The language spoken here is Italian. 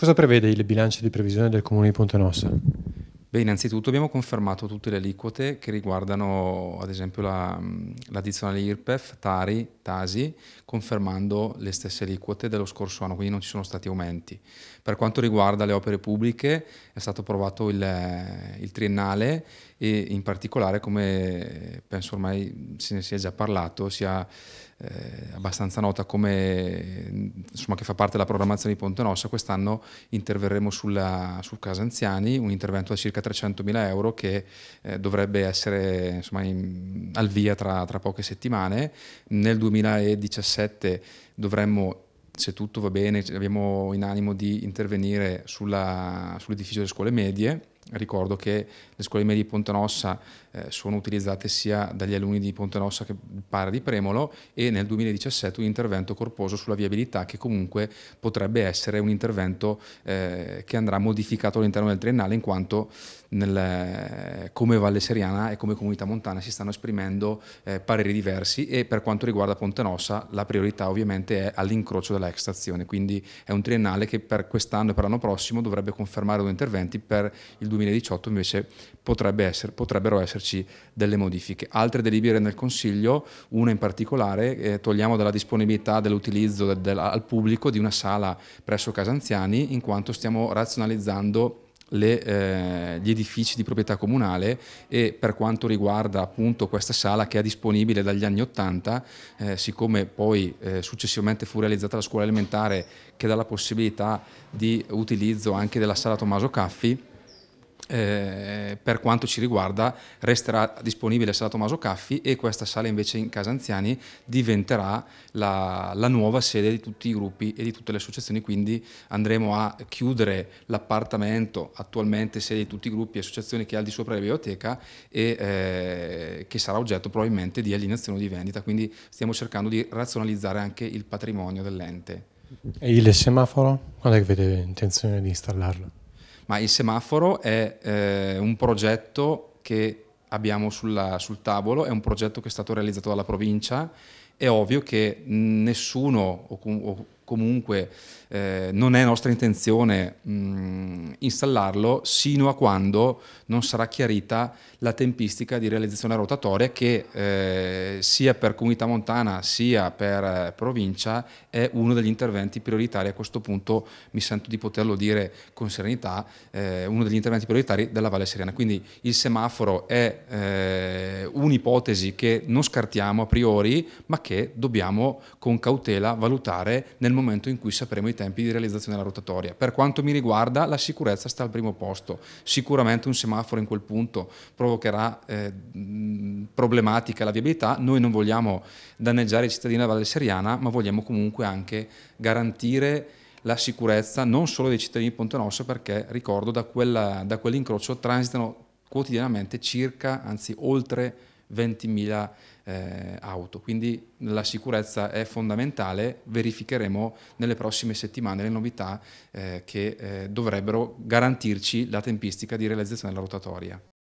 Cosa prevede il bilancio di previsione del Comune di Pontenossa? Beh, innanzitutto abbiamo confermato tutte le aliquote che riguardano ad esempio la, l'addizionale IRPEF, Tari, Tasi, confermando le stesse aliquote dello scorso anno, quindi non ci sono stati aumenti. Per quanto riguarda le opere pubbliche è stato approvato il, eh, il triennale e in particolare, come penso ormai se ne sia già parlato, sia eh, abbastanza nota come, insomma, che fa parte della programmazione di Ponte Nossa, quest'anno interverremo sulla, su Casa Anziani, un intervento da circa 300.000 euro che eh, dovrebbe essere insomma, in, al via tra, tra poche settimane. Nel 2017 dovremmo se tutto va bene, abbiamo in animo di intervenire sulla, sull'edificio delle scuole medie ricordo che le scuole medie di Pontanossa eh, sono utilizzate sia dagli alunni di Pontanossa che pare di Premolo e nel 2017 un intervento corposo sulla viabilità che comunque potrebbe essere un intervento eh, che andrà modificato all'interno del triennale in quanto nel, eh, come Valle Seriana e come comunità montana si stanno esprimendo eh, pareri diversi e per quanto riguarda Pontenossa la priorità ovviamente è all'incrocio della ex stazione, quindi è un triennale che per quest'anno e per l'anno prossimo dovrebbe confermare due interventi per il 2017 2018 invece essere, potrebbero esserci delle modifiche. Altre delibere nel Consiglio, una in particolare, eh, togliamo dalla disponibilità dell'utilizzo del, del, al pubblico di una sala presso Casa Anziani in quanto stiamo razionalizzando le, eh, gli edifici di proprietà comunale e per quanto riguarda appunto questa sala che è disponibile dagli anni 80, eh, siccome poi eh, successivamente fu realizzata la scuola elementare che dà la possibilità di utilizzo anche della sala Tommaso Caffi, eh, per quanto ci riguarda resterà disponibile a Sala Tommaso Caffi e questa sala invece in Casa Anziani diventerà la, la, nuova sede di tutti i gruppi e di tutte le associazioni, quindi andremo a chiudere l'appartamento attualmente sede di tutti i gruppi e associazioni che ha al di sopra la biblioteca e eh, che sarà oggetto probabilmente di alienazione o di vendita, quindi stiamo cercando di razionalizzare anche il patrimonio dell'ente. E il semaforo? Quando avete intenzione di installarlo? Ma il semaforo è eh, un progetto che abbiamo sulla, sul tavolo, è un progetto che è stato realizzato dalla provincia. È ovvio che nessuno o, o comunque eh, non è nostra intenzione mh, mm, installarlo sino a quando non sarà chiarita la tempistica di realizzazione rotatoria che eh, sia per comunità montana sia per eh, provincia è uno degli interventi prioritari a questo punto mi sento di poterlo dire con serenità eh, uno degli interventi prioritari della Valle Serena quindi il semaforo è eh, un'ipotesi che non scartiamo a priori ma che dobbiamo con cautela valutare nel momento momento in cui sapremo i tempi di realizzazione della rotatoria. Per quanto mi riguarda la sicurezza sta al primo posto, sicuramente un semaforo in quel punto provocherà eh, problematica la viabilità, noi non vogliamo danneggiare i cittadini della Valle Seriana ma vogliamo comunque anche garantire la sicurezza non solo dei cittadini di Ponte Nosso perché ricordo da, quella, da quell'incrocio transitano quotidianamente circa, anzi oltre 20.000 eh, auto. Quindi la sicurezza è fondamentale, verificheremo nelle prossime settimane le novità eh, che eh, dovrebbero garantirci la tempistica di realizzazione della rotatoria.